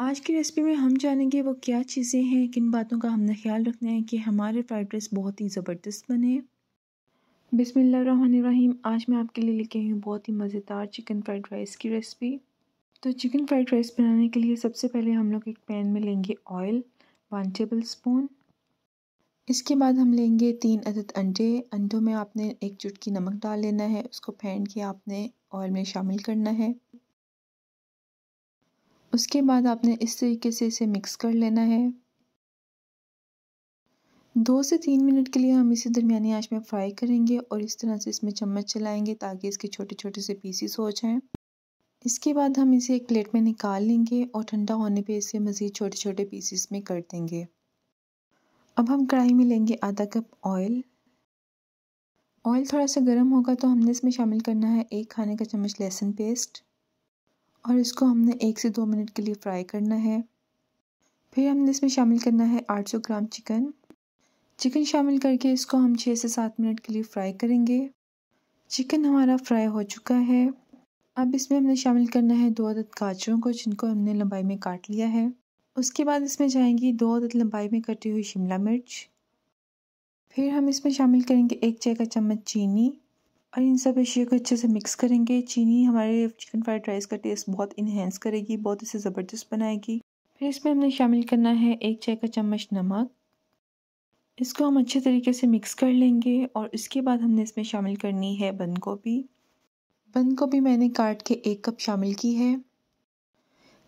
आज की रेसिपी में हम जानेंगे वो क्या चीज़ें हैं किन बातों का हमने ख्याल रखना है कि हमारे फ्राइड राइस बहुत ही ज़बरदस्त बने रहीम आज मैं आपके लिए लेके आई हूँ बहुत ही मज़ेदार चिकन फ्राइड राइस की रेसिपी तो चिकन फ्राइड राइस बनाने के लिए सबसे पहले हम लोग एक पैन में लेंगे ऑयल वन टेबल स्पून इसके बाद हम लेंगे तीन अदद अंडे अंडों में आपने एक चुटकी नमक डाल लेना है उसको फेंट के आपने ऑयल में शामिल करना है उसके बाद आपने इस तरीके से इसे मिक्स कर लेना है दो से तीन मिनट के लिए हम इसे दरमियानी आंच में फ्राई करेंगे और इस तरह से इसमें चम्मच चलाएंगे ताकि इसके छोटे छोटे से पीसीस हो जाएं इसके बाद हम इसे एक प्लेट में निकाल लेंगे और ठंडा होने पे इसे मज़ीद छोटे छोटे पीसीस में कर देंगे अब हम कढ़ाई में लेंगे आधा कप ऑयल ऑयल थोड़ा सा गर्म होगा तो हमने इसमें शामिल करना है एक खाने का चम्मच लहसुन पेस्ट और इसको हमने एक से दो मिनट के लिए फ्राई करना है फिर हमने इसमें शामिल करना है 800 ग्राम चिकन चिकन शामिल करके इसको हम छः से सात मिनट के लिए फ्राई करेंगे चिकन हमारा फ्राई हो चुका है अब इसमें हमने शामिल करना है दो अदद गाजरों को जिनको हमने लंबाई में काट लिया है उसके बाद इसमें जाएंगी दो अदद लंबाई में कटी हुई शिमला मिर्च फिर हम इसमें शामिल करेंगे एक चाय का चम्मच चीनी और इन सब अशिया को अच्छे से मिक्स करेंगे चीनी हमारे चिकन फ्राइड राइस का टेस्ट बहुत इन्हेंस करेगी बहुत इसे ज़बरदस्त बनाएगी फिर इसमें हमने शामिल करना है एक चाय का चम्मच नमक इसको हम अच्छे तरीके से मिक्स कर लेंगे और इसके बाद हमने इसमें शामिल करनी है बंद गोभी बंद गोभी मैंने काट के एक कप शामिल की है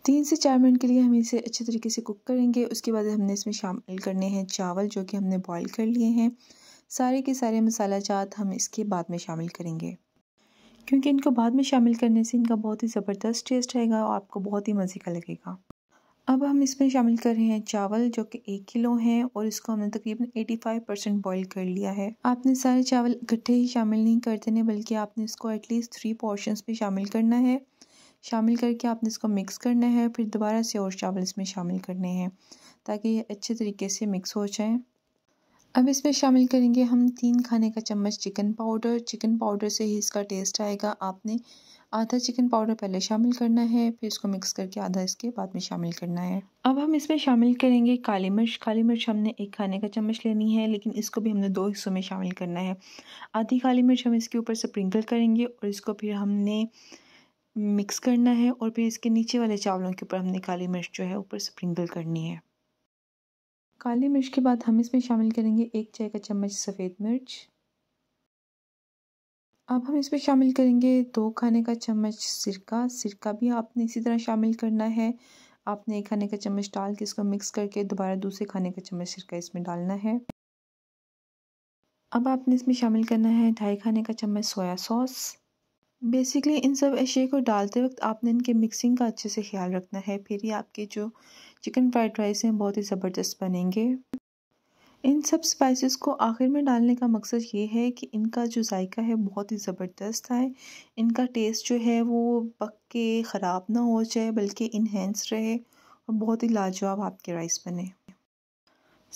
तीन से चार मिनट के लिए हम इसे अच्छे तरीके से कुक करेंगे उसके बाद हमने इसमें शामिल करने हैं चावल जो कि हमने बॉईल कर लिए हैं सारे के सारे मसाला जात हम इसके बाद में शामिल करेंगे क्योंकि इनको बाद में शामिल करने से इनका बहुत ही ज़बरदस्त टेस्ट आएगा और आपको बहुत ही मज़े का लगेगा अब हम इसमें शामिल कर रहे हैं चावल जो कि एक किलो हैं और इसको हमने तकरीबन 85 परसेंट बॉयल कर लिया है आपने सारे चावल इकट्ठे ही शामिल नहीं कर देने बल्कि आपने इसको एटलीस्ट थ्री पोर्शंस में शामिल करना है शामिल करके आपने इसको मिक्स करना है फिर दोबारा से और चावल इसमें शामिल करने हैं ताकि ये अच्छे तरीके से मिक्स हो जाएँ अब इसमें शामिल करेंगे हम तीन खाने का चम्मच चिकन पाउडर चिकन पाउडर से ही इसका टेस्ट आएगा आपने आधा चिकन पाउडर पहले शामिल करना है फिर इसको मिक्स करके आधा इसके बाद में शामिल करना है अब हम इसमें शामिल करेंगे काली मिर्च काली मिर्च हमने एक खाने का चम्मच लेनी है लेकिन इसको भी हमने दो हिस्सों में शामिल करना है आधी काली मिर्च हम इसके ऊपर स्प्रिंकल करेंगे और इसको फिर हमने मिक्स करना है और फिर इसके नीचे वाले चावलों के ऊपर हमने काली मिर्च जो है ऊपर स्प्रिंकल करनी है काली मिर्च के बाद हम इसमें शामिल करेंगे एक चाय का चम्मच सफ़ेद मिर्च अब हम इसमें शामिल करेंगे दो खाने का चम्मच सिरका सिरका भी आपने इसी तरह शामिल करना है आपने एक खाने का चम्मच डाल के इसको मिक्स करके दोबारा दूसरे खाने का चम्मच सिरका इसमें डालना है अब आपने इसमें शामिल करना है ढाई खाने का चम्मच सोया सॉस बेसिकली इन सब अशे को डालते वक्त आपने इनके मिक्सिंग का अच्छे से ख्याल रखना है फिर ही आपके जो चिकन फ्राइड राइस हैं बहुत ही ज़बरदस्त बनेंगे इन सब स्पाइसेस को आखिर में डालने का मकसद ये है कि इनका जो जायका है बहुत ही ज़बरदस्त है इनका टेस्ट जो है वो पक के ख़राब ना हो जाए बल्कि इन्हेंस रहे और बहुत ही लाजवाब आपके राइस बने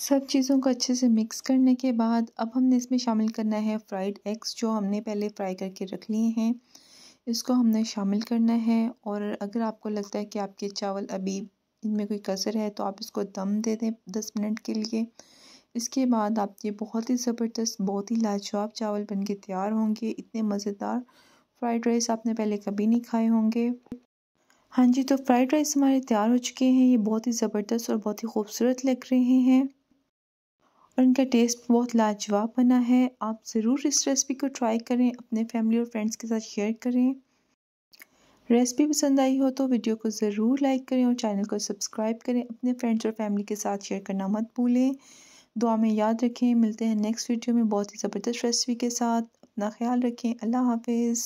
सब चीज़ों को अच्छे से मिक्स करने के बाद अब हमने इसमें शामिल करना है फ्राइड एग्स जो हमने पहले फ्राई करके रख लिए हैं इसको हमने शामिल करना है और अगर आपको लगता है कि आपके चावल अभी इनमें कोई कसर है तो आप इसको दम दे दें दस मिनट के लिए इसके बाद आप ये बहुत ही ज़बरदस्त बहुत ही लाजवाब चावल बन के तैयार होंगे इतने मज़ेदार फ्राइड राइस आपने पहले कभी नहीं खाए होंगे हाँ जी तो फ्राइड राइस हमारे तैयार हो चुके हैं ये बहुत ही ज़बरदस्त और बहुत ही खूबसूरत लग रहे हैं और इनका टेस्ट बहुत लाजवाब बना है आप ज़रूर इस रेसिपी को ट्राई करें अपने फैमिली और फ्रेंड्स के साथ शेयर करें रेसिपी पसंद आई हो तो वीडियो को ज़रूर लाइक करें और चैनल को सब्सक्राइब करें अपने फ्रेंड्स और फैमिली के साथ शेयर करना मत भूलें दुआ में याद रखें मिलते हैं नेक्स्ट वीडियो में बहुत ही ज़बरदस्त रेसिपी के साथ अपना ख्याल रखें अल्लाह हाफिज़